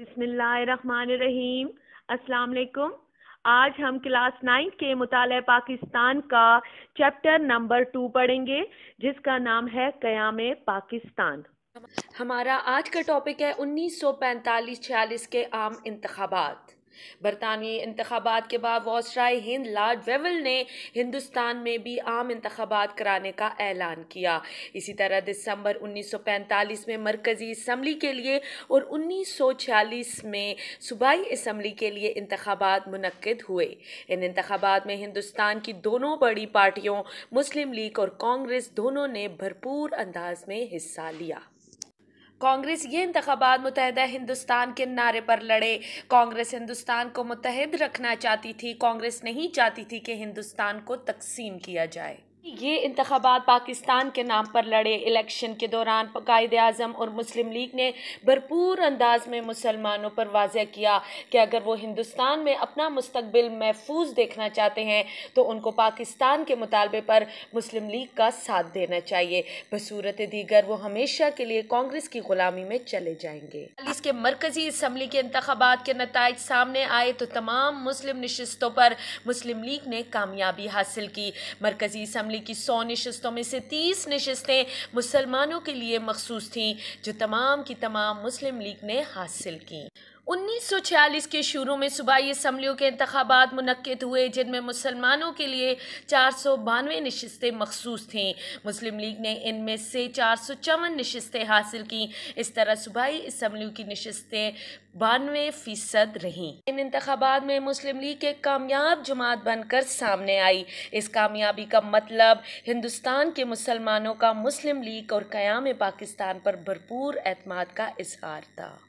अस्सलाम असलकुम आज हम क्लास नाइन्थ के मुताले पाकिस्तान का चैप्टर नंबर टू पढ़ेंगे जिसका नाम है क़याम पाकिस्तान हमारा आज का टॉपिक है 1945-46 के आम इंतबात बरतानवी इंतबात के बाद वॉसराय हिंद लॉर्ड वेवल ने हिंदुस्तान में भी आम इंतबात कराने का ऐलान किया इसी तरह दिसंबर 1945 में मरकज़ी इसम्बली के लिए और 1946 में सूबाई इसम्बली के लिए इंतबात मनद हुए इन इंतबात में हिंदुस्तान की दोनों बड़ी पार्टियों मुस्लिम लीग और कांग्रेस दोनों ने भरपूर अंदाज में हिस्सा लिया कांग्रेस ये इंतबात मुतहद हिंदुस्तान के नारे पर लड़े कांग्रेस हिंदुस्तान को मुतहद रखना चाहती थी कांग्रेस नहीं चाहती थी कि हिंदुस्तान को तकसीम किया जाए ये इंतबात पाकिस्तान के नाम पर लड़े इलेक्शन के दौरान कायद अजम और मुस्लिम लीग ने भरपूर अंदाज में मुसलमानों पर वाजह किया कि अगर वो हिंदुस्तान में अपना मुस्तबिल महफूज देखना चाहते हैं तो उनको पाकिस्तान के मुतालबे पर मुस्लिम लीग का साथ देना चाहिए बसूरत दीगर वो हमेशा के लिए कांग्रेस की गुलामी में चले जाएंगे इसके मरकजी इसम्बली के इंतबात के नतज सामने आए तो तमाम मुस्लिम नशस्तों पर मुस्लिम लीग ने कामयाबी हासिल की मरकजी इसम्बली असम्बली की सौ नशस्तों में से तीस नशस्तें मुसलमानों के लिए मखसूस थीं जो तमाम की तमाम मुस्लिम लीग ने हासिल की 1946 के शुरू में सूबाई इसम्बलियों के इंतबात मनक़द हुए जिनमें मुसलमानों के लिए चार सौ बानवे नशस्तें मखसूस थीं मुस्लिम लीग ने इनमें से चार सौ चौवन नशस्तें हासिल की इस तरह सूबाई इसम्बलियों की नशस्तें बानवे फ़ीसद रहीं इन इंतबात में मुस्लिम लीग के कामयाब जमात बनकर सामने आई इस कामयाबी का मतलब हिंदुस्तान के मुसलमानों का मुस्लिम लीग और क़याम पाकिस्तान पर भरपूर अतमाद का इजहार था